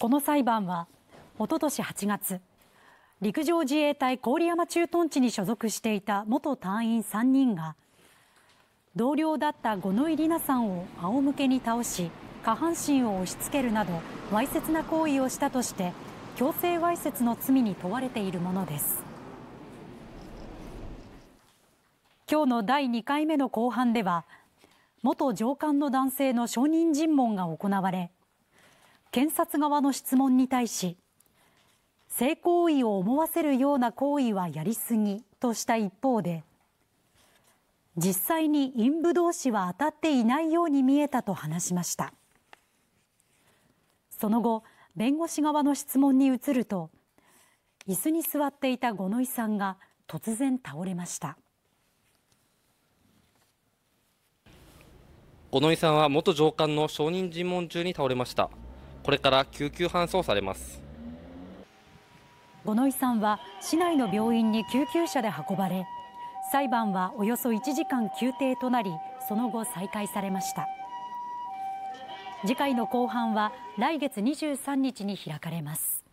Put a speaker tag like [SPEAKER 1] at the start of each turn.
[SPEAKER 1] この裁判はおととし8月陸上自衛隊郡山駐屯地に所属していた元隊員3人が同僚だった五ノ井里奈さんを仰向けに倒し下半身を押し付けるなどわいせつな行為をしたとして強制わいせつの罪に問われているものです今日の第2回目の公判では元上官の男性の証人尋問が行われ検察側の質問に対し性行為を思わせるような行為はやりすぎとした一方で実際に陰部同士は当たっていないように見えたと話しましたその後弁護士側の質問に移ると椅子に座っていた五ノ井さんが突然倒れました
[SPEAKER 2] 五ノ井さんは元上官の証人尋問中に倒れましたこれから救急搬送されます
[SPEAKER 1] 五ノ井さんは市内の病院に救急車で運ばれ裁判はおよそ1時間休廷となりその後再開されました次回の公判は来月23日に開かれます